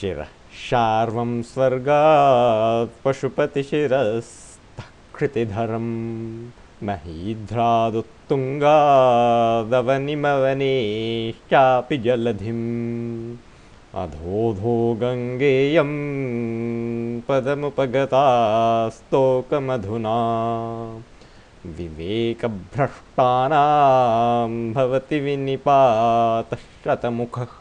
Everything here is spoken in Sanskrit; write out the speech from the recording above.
शिरः शार्वं स्वर्गात् पशुपतिशिरस्तकृतिधरं क्षितिधरं जलधिम् अधोधो गङ्गेयं पदमुपगतास्तोकमधुना विवेकभ्रष्टानां भवति विनिपातशतमुखः